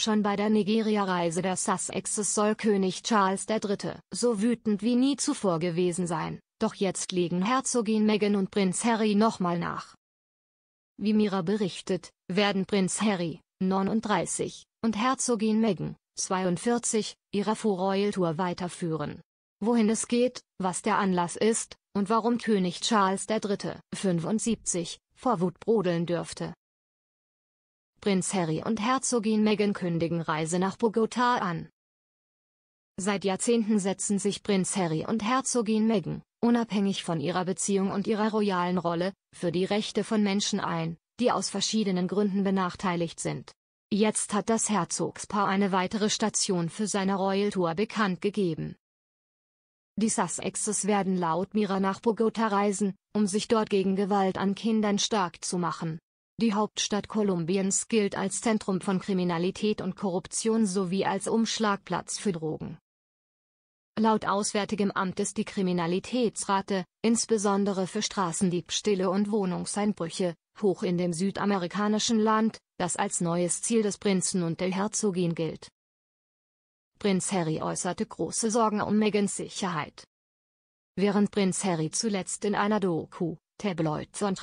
Schon bei der Nigeria-Reise der Sussexes soll König Charles III. so wütend wie nie zuvor gewesen sein, doch jetzt legen Herzogin Meghan und Prinz Harry nochmal nach. Wie Mira berichtet, werden Prinz Harry, 39, und Herzogin Meghan, 42, ihre royal weiterführen. Wohin es geht, was der Anlass ist, und warum König Charles III., 75, vor Wut brodeln dürfte, Prinz Harry und Herzogin Meghan kündigen Reise nach Bogota an. Seit Jahrzehnten setzen sich Prinz Harry und Herzogin Meghan, unabhängig von ihrer Beziehung und ihrer royalen Rolle, für die Rechte von Menschen ein, die aus verschiedenen Gründen benachteiligt sind. Jetzt hat das Herzogspaar eine weitere Station für seine Royal Tour bekannt gegeben. Die Sussexes werden laut Mira nach Bogota reisen, um sich dort gegen Gewalt an Kindern stark zu machen. Die Hauptstadt Kolumbiens gilt als Zentrum von Kriminalität und Korruption sowie als Umschlagplatz für Drogen. Laut Auswärtigem Amt ist die Kriminalitätsrate, insbesondere für Straßendiebstähle und Wohnungseinbrüche, hoch in dem südamerikanischen Land, das als neues Ziel des Prinzen und der Herzogin gilt. Prinz Harry äußerte große Sorgen um Megans Sicherheit. Während Prinz Harry zuletzt in einer Doku, Tabloid on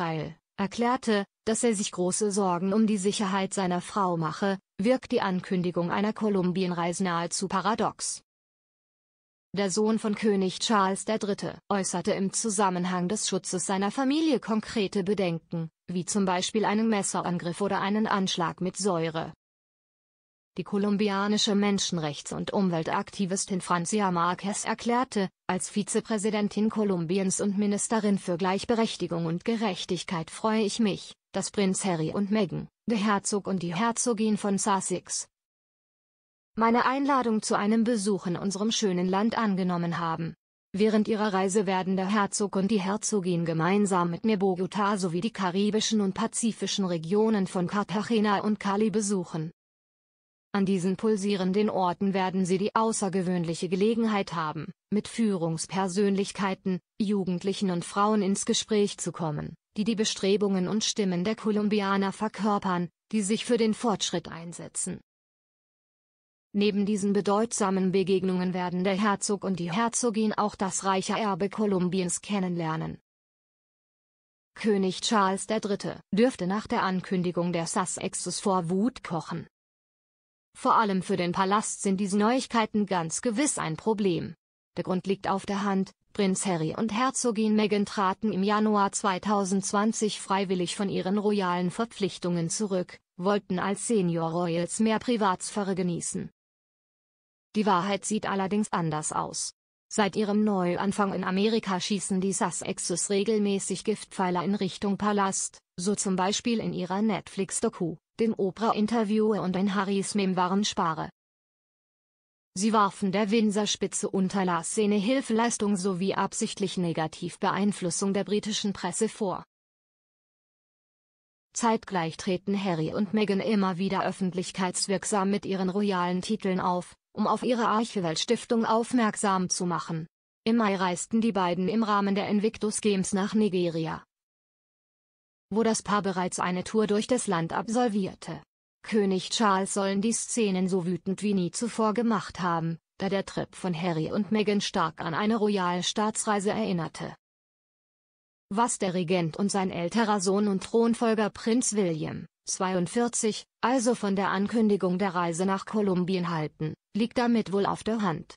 erklärte, dass er sich große Sorgen um die Sicherheit seiner Frau mache, wirkt die Ankündigung einer Kolumbienreise nahezu paradox. Der Sohn von König Charles III. äußerte im Zusammenhang des Schutzes seiner Familie konkrete Bedenken, wie zum Beispiel einen Messerangriff oder einen Anschlag mit Säure. Die kolumbianische Menschenrechts- und Umweltaktivistin Francia Marquez erklärte, als Vizepräsidentin Kolumbiens und Ministerin für Gleichberechtigung und Gerechtigkeit freue ich mich, dass Prinz Harry und Meghan, der Herzog und die Herzogin von Sussex, meine Einladung zu einem Besuch in unserem schönen Land angenommen haben. Während ihrer Reise werden der Herzog und die Herzogin gemeinsam mit mir Bogota sowie die karibischen und pazifischen Regionen von Cartagena und Cali besuchen. An diesen pulsierenden Orten werden Sie die außergewöhnliche Gelegenheit haben, mit Führungspersönlichkeiten, Jugendlichen und Frauen ins Gespräch zu kommen, die die Bestrebungen und Stimmen der Kolumbianer verkörpern, die sich für den Fortschritt einsetzen. Neben diesen bedeutsamen Begegnungen werden der Herzog und die Herzogin auch das reiche Erbe Kolumbiens kennenlernen. König Charles III. dürfte nach der Ankündigung der Sussexes vor Wut kochen. Vor allem für den Palast sind diese Neuigkeiten ganz gewiss ein Problem. Der Grund liegt auf der Hand, Prinz Harry und Herzogin Meghan traten im Januar 2020 freiwillig von ihren royalen Verpflichtungen zurück, wollten als Senior Royals mehr Privatsphäre genießen. Die Wahrheit sieht allerdings anders aus. Seit ihrem Neuanfang in Amerika schießen die Sussexes regelmäßig Giftpfeiler in Richtung Palast, so zum Beispiel in ihrer Netflix-Doku dem Oprah-Interviewer und ein Harrys mem waren Spare. Sie warfen der Windsor-Spitze unterlassene Hilfeleistung sowie absichtlich negativ Beeinflussung der britischen Presse vor. Zeitgleich treten Harry und Meghan immer wieder öffentlichkeitswirksam mit ihren royalen Titeln auf, um auf ihre Archewelt-Stiftung aufmerksam zu machen. Im Mai reisten die beiden im Rahmen der Invictus Games nach Nigeria, wo das Paar bereits eine Tour durch das Land absolvierte. König Charles sollen die Szenen so wütend wie nie zuvor gemacht haben, da der Trip von Harry und Meghan stark an eine royale Staatsreise erinnerte. Was der Regent und sein älterer Sohn und Thronfolger Prinz William, 42, also von der Ankündigung der Reise nach Kolumbien halten, liegt damit wohl auf der Hand.